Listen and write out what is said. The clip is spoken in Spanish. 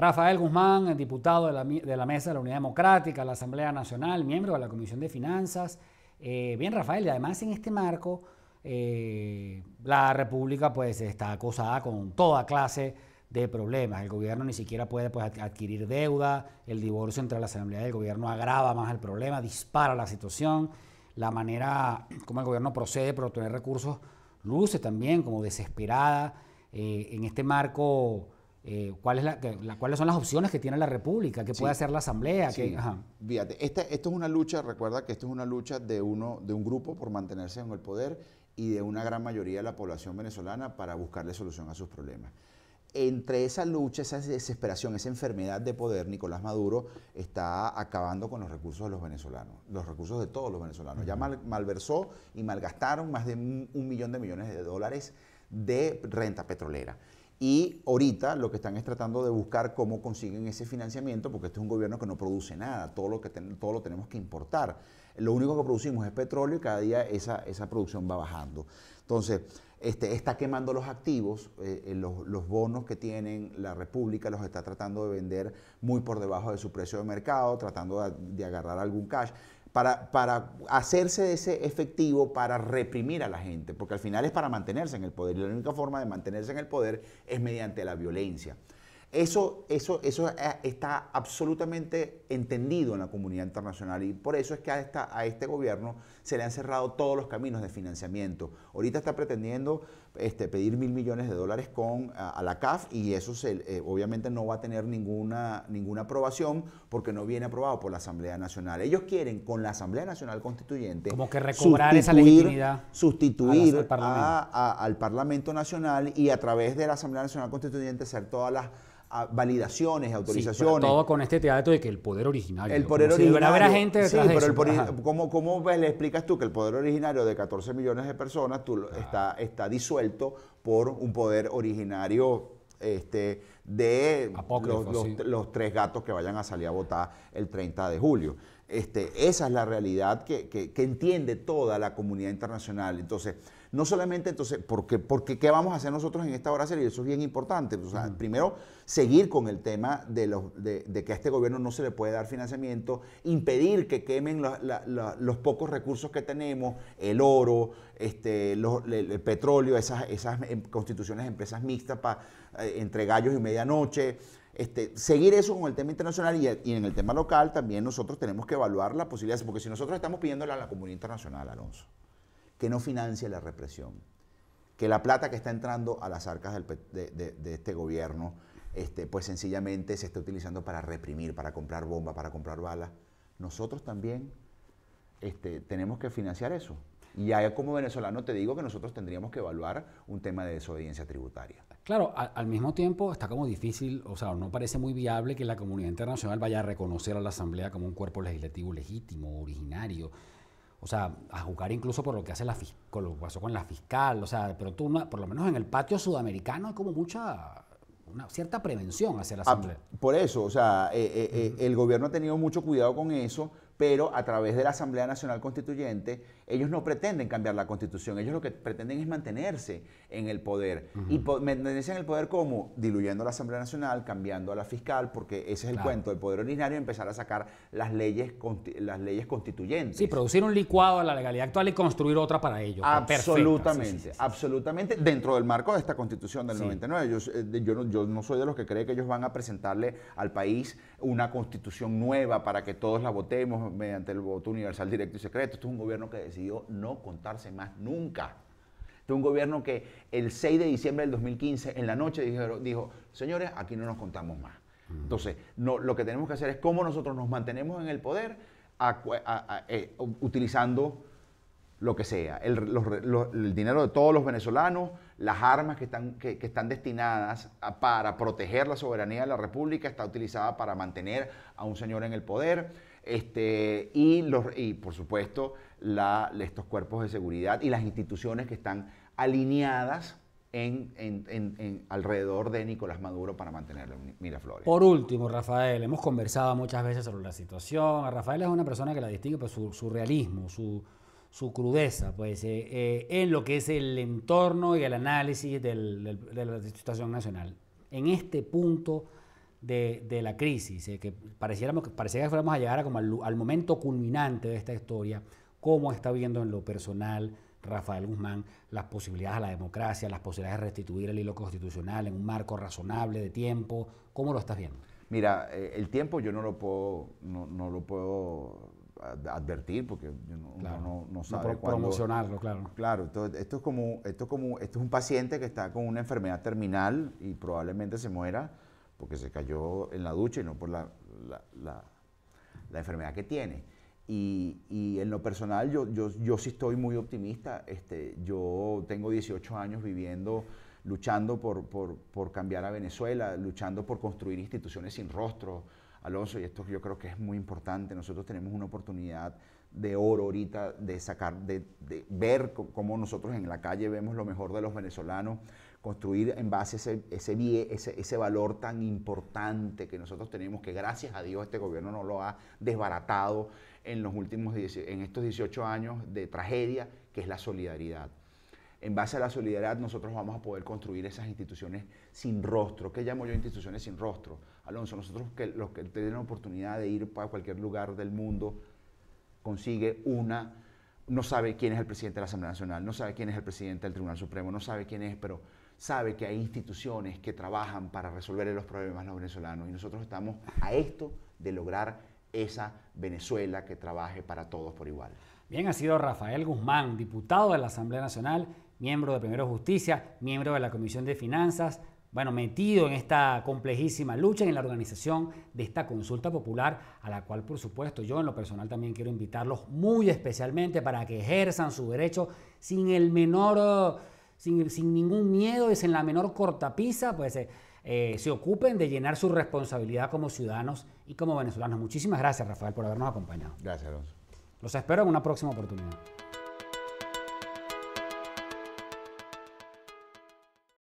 Rafael Guzmán, diputado de la, Mesa de la Unidad Democrática, la Asamblea Nacional, miembro de la Comisión de Finanzas. Eh, bien, Rafael, y además en este marco, eh, la República pues está acosada con toda clase de problemas. El gobierno ni siquiera puede pues, adquirir deuda, el divorcio entre la Asamblea y el gobierno agrava más el problema, dispara la situación, la manera como el gobierno procede para obtener recursos luce también como desesperada. Eh, en este marco eh, cuáles son las opciones que tiene la República, qué puede hacer la Asamblea. Fíjate, esto es una lucha, recuerda que esto es una lucha de, uno, de un grupo por mantenerse en el poder y de una gran mayoría de la población venezolana para buscarle solución a sus problemas. Entre esa lucha, esa desesperación, esa enfermedad de poder, Nicolás Maduro está acabando con los recursos de los venezolanos, los recursos de todos los venezolanos. Ya malversó y malgastaron más de un millón de millones de dólares de renta petrolera. Y ahorita lo que están es tratando de buscar cómo consiguen ese financiamiento, porque este es un gobierno que no produce nada, todo lo, que todo lo tenemos que importar. Lo único que producimos es petróleo y cada día esa, producción va bajando. Entonces, este, está quemando los activos, eh, eh, los, bonos que tienen la República los está tratando de vender muy por debajo de su precio de mercado, tratando de agarrar algún cash para, hacerse de ese efectivo, para reprimir a la gente, porque al final es para mantenerse en el poder y la única forma de mantenerse en el poder es mediante la violencia. Eso, eso, eso eh, está absolutamente entendido en la comunidad internacional y por eso es que a, a este gobierno se le han cerrado todos los caminos de financiamiento. Ahorita está pretendiendo este, pedir mil millones de dólares con, a, la CAF y eso se, eh, obviamente no va a tener ninguna, ninguna aprobación porque no viene aprobado por la Asamblea Nacional. Ellos quieren con la Asamblea Nacional Constituyente como que recobrar esa legitimidad sustituir al, Parlamento. al Parlamento Nacional y a través de la Asamblea Nacional Constituyente hacer todas las validaciones, autorizaciones. Sí, todo con este teatro de que el poder originario. El poder originario. Si habrá gente sí, pero de el ¿cómo, ¿cómo, le explicas tú que el poder originario de 14 millones de personas tú, está, está disuelto por un poder originario este, de los, tres gatos que vayan a salir a votar el 30 de julio? Este, esa es la realidad que, que entiende toda la comunidad internacional. Entonces, no solamente entonces, porque, ¿qué vamos a hacer nosotros en esta hora serie? Eso es bien importante. Primero, seguir con el tema de, los, de, que a este gobierno no se le puede dar financiamiento, impedir que quemen los pocos recursos que tenemos, el oro, este, el, petróleo, esas, em, constituciones empresas mixtas para eh, entre gallos y medianoche. Este, seguir eso con el tema internacional y, y, en el tema local también nosotros tenemos que evaluar las posibilidades, porque si nosotros estamos pidiéndole a la comunidad internacional, Alonso, que no financie la represión, que la plata que está entrando a las arcas de, este gobierno, este, pues sencillamente se está utilizando para reprimir, para comprar bombas, para comprar balas. Nosotros también este, tenemos que financiar eso. Y ya como venezolano te digo que nosotros tendríamos que evaluar un tema de desobediencia tributaria. Claro, al mismo tiempo está como difícil, o sea, no parece muy viable que la comunidad internacional vaya a reconocer a la Asamblea como un cuerpo legislativo legítimo, originario. O sea, a jugar incluso por lo que hace la lo pasó con la fiscal. O sea, pero tú, por lo menos en el patio sudamericano hay como mucha una cierta prevención hacia la ah, asamblea. por eso, o sea, eh, eh, eh, el gobierno ha tenido mucho cuidado con eso, pero a través de la Asamblea Nacional Constituyente, ellos no pretenden cambiar la constitución, ellos lo que pretenden es mantenerse en el poder. Y mantenerse en el poder como diluyendo la Asamblea Nacional, cambiando a la fiscal, porque ese es el cuento del poder ordinario, empezar a sacar las leyes, las leyes constituyentes. Sí, producir un licuado a la legalidad actual y construir otra para ellos. Pues, absolutamente, absolutamente, dentro del marco de esta constitución del 99. Eh, yo, no, yo no soy de los que cree que ellos van a presentarle al país una constitución nueva para que todos la votemos mediante el voto universal directo y secreto. Esto es un gobierno que decidió no contarse más nunca. Esto es un gobierno que el 6 de diciembre del 2015, en la noche, dijo, señores, aquí no nos contamos más. Entonces, lo que tenemos que hacer es cómo nosotros nos mantenemos en el poder eh, utilizando lo que sea, el, dinero de todos los venezolanos, las armas que están, que, están destinadas para proteger la soberanía de la República, está utilizada para mantener a un señor en el poder. Este, y, los, y por supuesto la, estos cuerpos de seguridad y las instituciones que están alineadas en, alrededor de Nicolás Maduro para mantenerlo en Miraflores. Por último, Rafael, hemos conversado muchas veces sobre la situación. A Rafael es una persona que la distingue por su realismo, su, su crudeza pues, eh, eh, en lo que es el entorno y el análisis de la situación nacional. En este punto de, la crisis, eh, que pareciéramos, pareciera que fuéramos a llegar como al, momento culminante de esta historia, cómo está viendo en lo personal Rafael Guzmán las posibilidades a la democracia, las posibilidades de restituir el hilo constitucional en un marco razonable de tiempo, ¿cómo lo estás viendo? Mira, el tiempo yo no lo puedo, no lo puedo advertir porque uno, claro. no, no, sabe cuándo... promocionarlo, claro. Claro, esto es como esto es como esto es un paciente que está con una enfermedad terminal y probablemente se muera porque se cayó en la ducha y no por la, la, la, enfermedad que tiene. Y, y, en lo personal yo, yo, yo sí estoy muy optimista. Este, yo tengo 18 años viviendo luchando por, por, por, cambiar a Venezuela, luchando por construir instituciones sin rostro, Alonso, y esto yo creo que es muy importante, nosotros tenemos una oportunidad de oro ahorita de sacar, de, ver cómo nosotros en la calle vemos lo mejor de los venezolanos, construir en base a ese, ese, valor tan importante que nosotros tenemos, que gracias a Dios este gobierno no lo ha desbaratado en los últimos en estos 18 años de tragedia, que es la solidaridad en base a la solidaridad nosotros vamos a poder construir esas instituciones sin rostro. ¿Qué llamo yo instituciones sin rostro? Alonso, nosotros que los que tienen la oportunidad de ir para cualquier lugar del mundo, consigue una, no sabe quién es el presidente de la Asamblea Nacional, no sabe quién es el presidente del Tribunal Supremo, no sabe quién es, pero sabe que hay instituciones que trabajan para resolver los problemas de los venezolanos y nosotros estamos a esto de lograr esa Venezuela que trabaje para todos por igual. Bien, ha sido Rafael Guzmán, diputado de la Asamblea Nacional, miembro de Primero Justicia, miembro de la Comisión de Finanzas, bueno, metido en esta complejísima lucha en la organización de esta consulta popular, a la cual por supuesto yo en lo personal también quiero invitarlos muy especialmente para que ejerzan su derecho sin el menor, sin, ningún miedo y sin la menor cortapisa, pues eh, eh, se ocupen de llenar su responsabilidad como ciudadanos y como venezolanos. Muchísimas gracias Rafael por habernos acompañado. Gracias, Alonso. Los espero en una próxima oportunidad.